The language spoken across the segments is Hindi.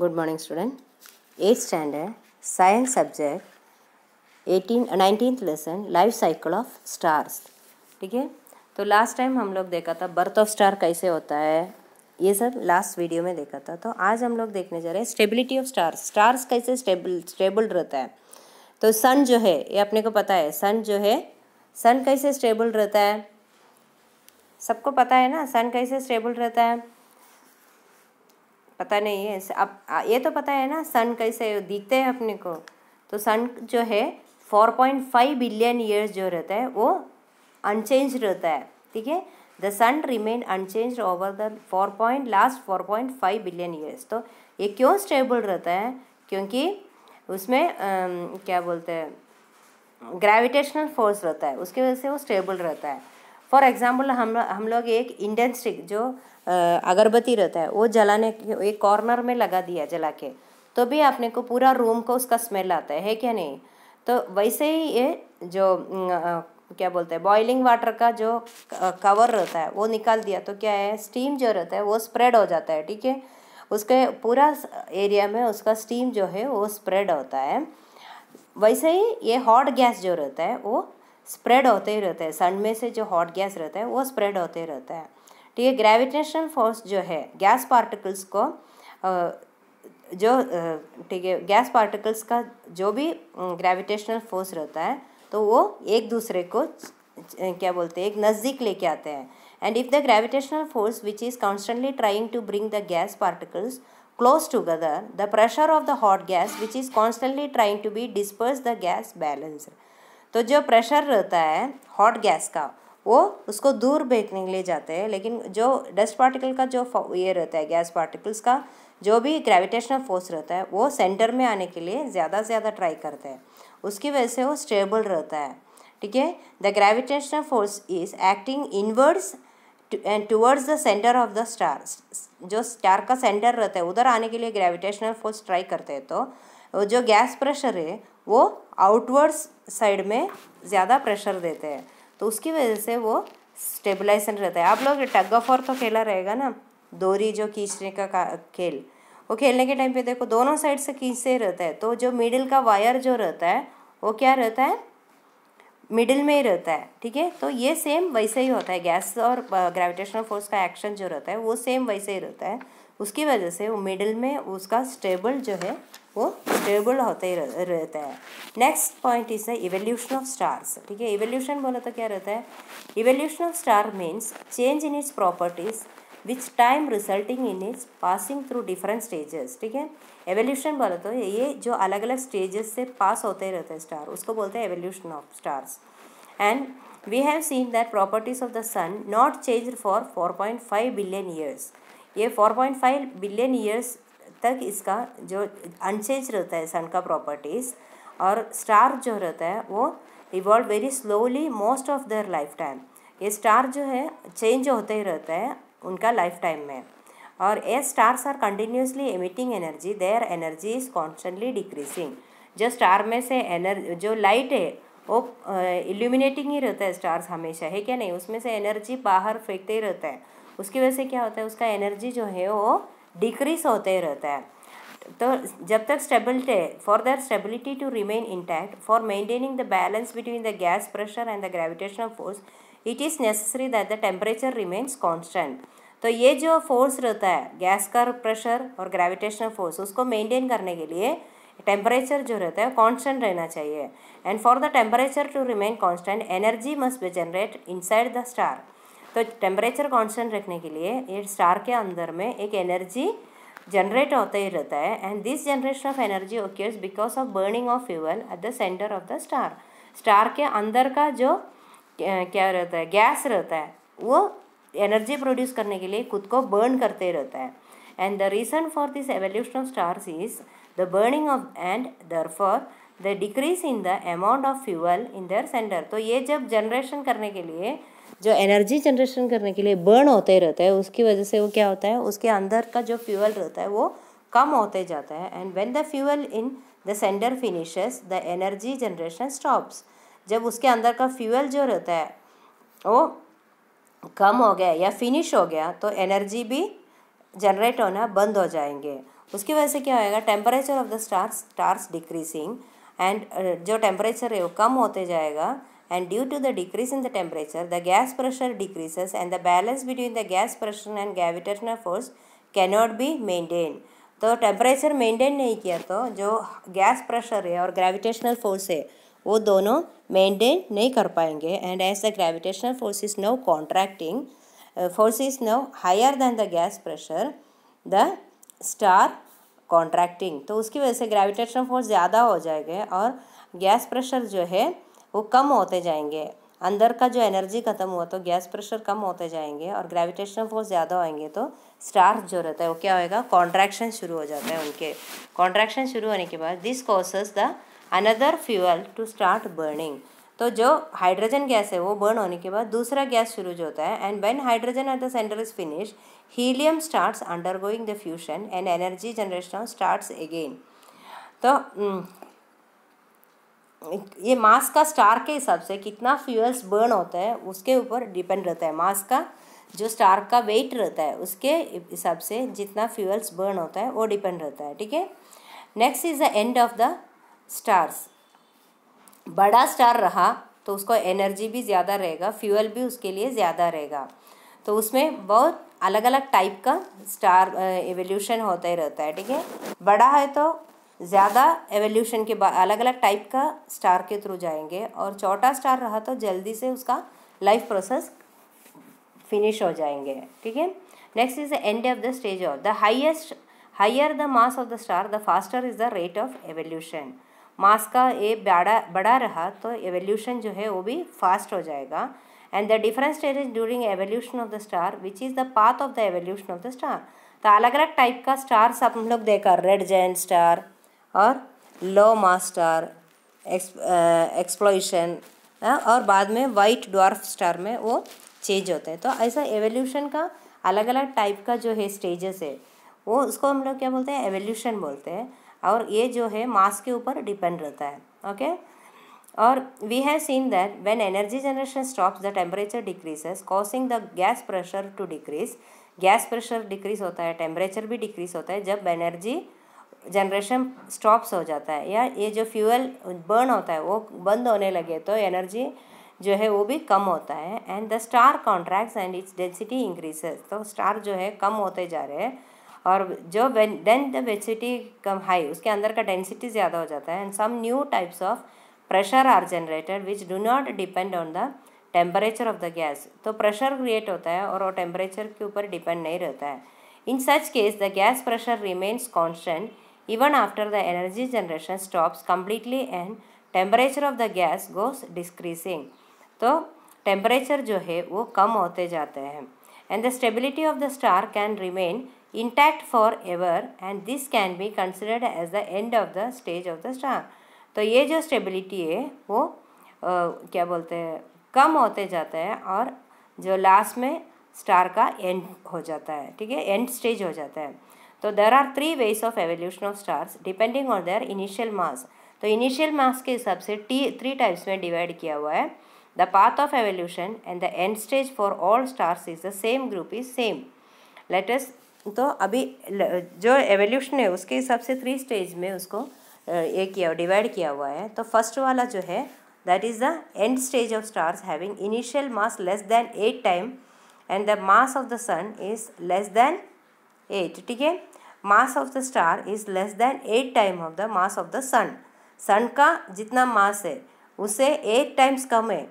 Good morning student eight standard science subject eighteen nineteen lesson life cycle of stars ठीक है तो लास्ट टाइम हम लोग देखा था बर्थ ऑफ स्टार कैसे होता है ये सब लास्ट वीडियो में देखा था तो आज हम लोग देखने जा रहे हैं स्टेबिलिटी ऑफ स्टार्स स्टार्स कैसे स्टेबल स्टेबल रहता है तो सन जो है ये अपने को पता है सन जो है सन कैसे स्टेबल रहता है सबको पता है ना सन कैसे स्टेबल रहता है पता नहीं है अब ये तो पता है ना सन कैसे दिखते हैं अपने को तो सन जो है four point five billion years जो रहता है वो अनचेंज रहता है ठीक है the sun remain unchange over the four point last four point five billion years तो ये क्यों स्टेबल रहता है क्योंकि उसमें आ, क्या बोलते हैं ग्रेविटेशनल फोर्स रहता है उसकी वजह से वो स्टेबल रहता है फॉर एग्ज़ाम्पल हम हम लोग एक इंडियन स्टिक जो अगरबत्ती रहता है वो जलाने एक कॉर्नर में लगा दिया जला के तो भी अपने को पूरा रूम को उसका स्मेल आता है, है क्या नहीं तो वैसे ही ये जो क्या बोलते हैं बॉइलिंग वाटर का जो कवर रहता है वो निकाल दिया तो क्या है स्टीम जो रहता है वो स्प्रेड हो जाता है ठीक है उसके पूरा एरिया में उसका स्टीम जो है वो स्प्रेड होता है वैसे ही ये हॉट गैस जो रहता है वो स्प्रेड होते ही रहता है सन में से जो हॉट गैस रहता है वो स्प्रेड होते ही रहता है ठीक है ग्रेविटेशनल फोर्स जो है गैस पार्टिकल्स को जो ठीक है गैस पार्टिकल्स का जो भी ग्रेविटेशनल फोर्स रहता है तो वो एक दूसरे को क्या बोलते हैं एक नज़दीक लेके आते हैं and if the gravitational force which is constantly trying to bring the gas particles close together the pressure of the hot gas which is constantly trying to be disperse the gas balanced तो जो प्रेशर रहता है हॉट गैस का वो उसको दूर फेंकने के लिए जाते हैं लेकिन जो डस्ट पार्टिकल का जो ये रहता है गैस पार्टिकल्स का जो भी ग्रेविटेशनल फोर्स रहता है वो सेंटर में आने के लिए ज़्यादा से ज़्यादा ट्राई करते हैं उसकी वजह से वो स्टेबल रहता है ठीक है the gravitational force is acting inwards and towards the centre of the star जो स्टार का सेंटर रहता है उधर आने के लिए ग्रेविटेशनल फोर्स ट्राई करते हैं तो जो गैस प्रेशर है वो आउटवर्ड साइड में ज़्यादा प्रेशर देते हैं तो उसकी वजह से वो स्टेबलाइजेशन रहता है आप लोग टग ऑफ और तो खेला रहेगा ना दोरी जो खींचने का, का खेल वो खेलने के टाइम पे देखो दोनों साइड से खींचते रहता है तो जो मिडिल का वायर जो रहता है वो क्या रहता है मिडिल में ही रहता है ठीक है तो ये सेम वैसे ही होता है गैस और ग्रेविटेशनल फोर्स का एक्शन जो रहता है वो सेम वैसे ही रहता है उसकी वजह से वो मिडिल में उसका स्टेबल जो है वो स्टेबल होते ही रह, रहता है next point is the evolution of stars ठीक है इवोल्यूशन बोला तो क्या रहता है evolution of star means change in its properties which time resulting in its passing through different stages ठीक है एवोल्यूशन बोला तो ये जो अलग अलग स्टेजेस से पास होते ही रहते हैं स्टार उसको बोलते हैं evolution of stars and we have seen that properties of the sun not change for four point five billion years ये four point five billion years तक इसका जो अनचेंज रहता है सन का प्रॉपर्टीज़ और स्टार जो रहता है वो evolve very slowly most of their life time ये स्टार जो है चेंज होते ही रहता है उनका लाइफ टाइम में और a stars are continuously emitting energy their energy is constantly decreasing जो स्टार में से एनर्ज जो लाइट है वो इल्यूमिनेटिंग ही रहता है स्टार्स हमेशा है क्या नहीं उसमें से एनर्जी बाहर फेंकते ही रहता है उसकी वजह से क्या होता है उसका एनर्जी जो है वो डिक्रीज होते रहता है तो जब तक stability for that stability to remain intact for maintaining the balance between the gas pressure and the gravitational force it is necessary that the temperature remains constant तो ये जो फोर्स रहता है गैस का प्रेशर और ग्रेविटेशनल फोर्स उसको मेंटेन करने के लिए टेम्परेचर जो रहता है कांस्टेंट रहना चाहिए and for the temperature to remain constant energy must be generated inside the star तो टेम्परेचर कांस्टेंट रखने के लिए ये स्टार के अंदर में एक एनर्जी जनरेट होता ही रहता है and this generation of energy occurs because of burning of fuel at the centre of the star star के अंदर का जो क्या रहता है गैस रहता है वो एनर्जी प्रोड्यूस करने के लिए खुद को बर्न करते रहता है and the reason for this evolution of stars is the burning of and their for the decrease in the amount of fuel in their centre तो ये जब जनरेशन करने के लिए जो एनर्जी जनरेशन करने के लिए बर्न होते रहता है उसकी वजह से वो क्या होता है उसके अंदर का जो फ्यूअल रहता है वो कम होते जाता है and when the fuel in the centre finishes the energy generation stops जब उसके अंदर का फ्यूअल जो रहता है वो कम हो गया या फिनिश हो गया तो एनर्जी भी जनरेट होना बंद हो जाएंगे उसकी वजह से क्या होएगा temperature of the stars stars decreasing and जो टेम्परेचर है वो कम होते जाएगा and due to the decrease in the temperature, the gas pressure decreases and the balance between the gas pressure and gravitational force cannot be maintained. तो टेम्परेचर मेंटेन नहीं किया तो जो गैस प्रेशर है और ग्रेविटेशनल फोर्स है वो दोनों मेंटेन नहीं कर पाएंगे and as the gravitational force is no contracting force is no higher than the gas pressure the star contracting तो उसकी वजह से ग्रेविटेशनल फोर्स ज़्यादा हो जाएगा और गैस प्रेशर जो है वो कम होते जाएंगे अंदर का जो एनर्जी ख़त्म हुआ तो गैस प्रेशर कम होते जाएंगे और ग्रेविटेशनल फोर्स ज़्यादा होएंगे तो स्टार जो रहता है वो क्या होएगा कॉन्ट्रैक्शन शुरू हो जाता है उनके कॉन्ट्रैक्शन शुरू होने के बाद this causes the another fuel to start burning तो जो हाइड्रोजन गैस है वो बर्न होने के बाद दूसरा गैस शुरू जो होता है and when hydrogen at the centre is finish helium starts undergoing the fusion and energy generation starts again तो हम्म, ये मास का स्टार के हिसाब से कितना फ्यूल्स बर्न होता है उसके ऊपर डिपेंड रहता है मास का जो स्टार का वेट रहता है उसके हिसाब से जितना फ्यूल्स बर्न होता है वो डिपेंड रहता है ठीक है next is the end of the stars बड़ा स्टार रहा तो उसको एनर्जी भी ज़्यादा रहेगा फ्यूल भी उसके लिए ज़्यादा रहेगा तो उसमें बहुत अलग अलग टाइप का स्टार एवोल्यूशन होता ही रहता है ठीक है बड़ा है तो ज़्यादा एवोल्यूशन के बाद अलग अलग टाइप का स्टार के थ्रू जाएंगे और छोटा स्टार रहा तो जल्दी से उसका लाइफ प्रोसेस फिनिश हो जाएंगे ठीक है next is the end of the stage of the highest higher the mass of the star the faster is the rate of evolution mass का ये बड़ा बड़ा रहा तो एवोल्यूशन जो है वो भी फास्ट हो जाएगा and the different stage is during evolution of the star which is the path of the evolution of the star तो अलग अलग टाइप का स्टार्स आप हम लोग देखा रेड जैन स्टार और लो मास्टर एक्सप्लोइशन और बाद में वाइट डॉर्फ स्टार में वो चेंज होते हैं तो ऐसा एवोल्यूशन का अलग अलग टाइप का जो है स्टेजेस है वो उसको हम लोग क्या बोलते हैं एवोल्यूशन बोलते हैं और ये जो है मास के ऊपर डिपेंड रहता है ओके और we have seen that when energy generation stops the temperature decreases causing the gas pressure to decrease gas pressure decrease होता है टेम्परेचर भी डिक्रीज होता है जब एनर्जी जनरेशन स्टॉप्स हो जाता है या ये जो फ्यूल बर्न होता है वो बंद होने लगे तो एनर्जी जो है वो भी कम होता है and the star contracts and its density increases तो स्टार जो है कम होते जा रहे हैं और जो देन द डेंसिटी कम हाई उसके अंदर का डेंसिटी ज़्यादा हो जाता है and some new types of pressure are generated which do not depend on the temperature of the gas तो प्रेशर क्रिएट होता है और वो टेम्परेचर के ऊपर डिपेंड नहीं रहता है in such case the gas pressure remains constant even after the energy generation stops completely and temperature of the gas goes decreasing तो टेम्परेचर जो है वो कम होते जाते हैं and the stability of the star can remain intact for ever and this can be considered as the end of the stage of the star तो ये जो स्टेबिलिटी है वो आ, क्या बोलते हैं कम होते जाते हैं और जो लास्ट में स्टार का एंड हो जाता है ठीक है एंड स्टेज हो जाता है तो there are three ways of evolution of stars depending on their initial mass तो इनिशियल मास के हिसाब से टी थ्री टाइप्स में डिवाइड किया हुआ है the path of evolution and the end stage for all stars is the same group is same latest तो अभी जो एवोल्यूशन है उसके हिसाब से थ्री स्टेज में उसको ये किया डिवाइड किया हुआ है तो फर्स्ट वाला जो है that is the end stage of stars having initial mass less than eight time and the mass of the sun is less than eight ठीक है mass of the star is less than eight time of the mass of the sun sun का जितना मास है उसे एट टाइम्स कम है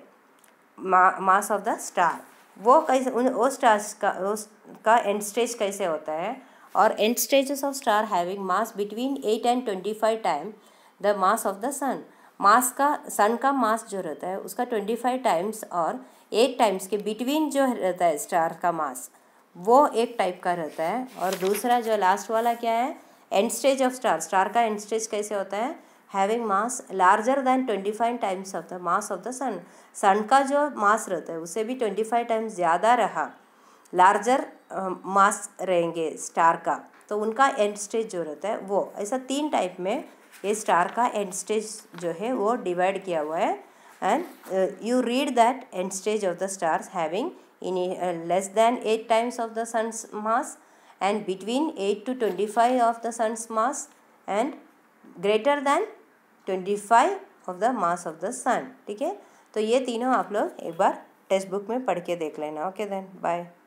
मास ऑफ द स्टार वो कैसे उन वो स्टार्स का उस का एंड स्टेज कैसे होता है और end stages of star having mass between eight and twenty five time the mass of the sun mass का सन का मास जो रहता है उसका ट्वेंटी फाइव टाइम्स और एट टाइम्स के बिटवीन जो रहता है स्टार का मास वो एक टाइप का रहता है और दूसरा जो लास्ट वाला क्या है end stage of star star का एंड स्टेज कैसे होता है having mass larger than twenty five times of the mass of the sun sun का जो मास रहता है उसे भी ट्वेंटी फाइव टाइम्स ज़्यादा रहा लार्जर मास रहेंगे स्टार का तो उनका एंड स्टेज जो रहता है वो ऐसा तीन टाइप में ये स्टार का एंड स्टेज जो है वो डिवाइड किया हुआ है and uh, you read that end stage of the stars having in uh, less than 8 times of the sun's mass and between 8 to 25 of the sun's mass and greater than 25 of the mass of the sun okay है तो ये तीनों आप लोग एक बार टेक्स्ट बुक में पढ़ के देख लेना ओके देन बाय